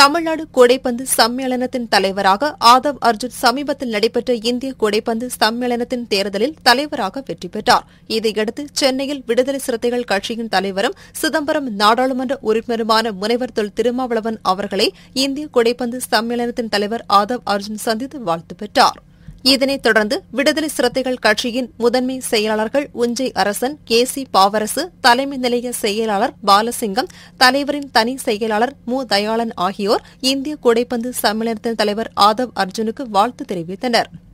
தமிழ்நாடு கூடைப்பந்து சம்மேளனத்தின் தலைவராக ஆதவ் அர்ஜுன் சமீபத்தில் நடைபெற்ற இந்திய கூடைப்பந்து சம்மேளனத்தின் தேர்தலில் தலைவராக வெற்றி பெற்றார் இதையடுத்து சென்னையில் விடுதலை சிறுத்தைகள் கட்சியின் தலைவரும் சிதம்பரம் நாடாளுமன்ற உறுப்பினருமான முனைவர் தொல் திருமாவளவன் அவர்களை இந்திய கூடைப்பந்து சம்மேளனத்தின் தலைவர் ஆதவ் அர்ஜுன் சந்தித்து வாழ்த்து பெற்றாா் இதனைத் தொடர்ந்து விடுதலை சிறுத்தைகள் கட்சியின் முதன்மை செயலாளர்கள் உஞ்சை அரசன் கே சி பாவரசு தலைமை நிலைய செயலாளர் பாலசிங்கம் தலைவரின் தனி செயலாளர் மு தயாளன் ஆகியோர் இந்திய கூடைப்பந்து சம்மேளனத்தின் தலைவர் ஆதவ் அர்ஜுனுக்கு வாழ்த்து தெரிவித்தனா்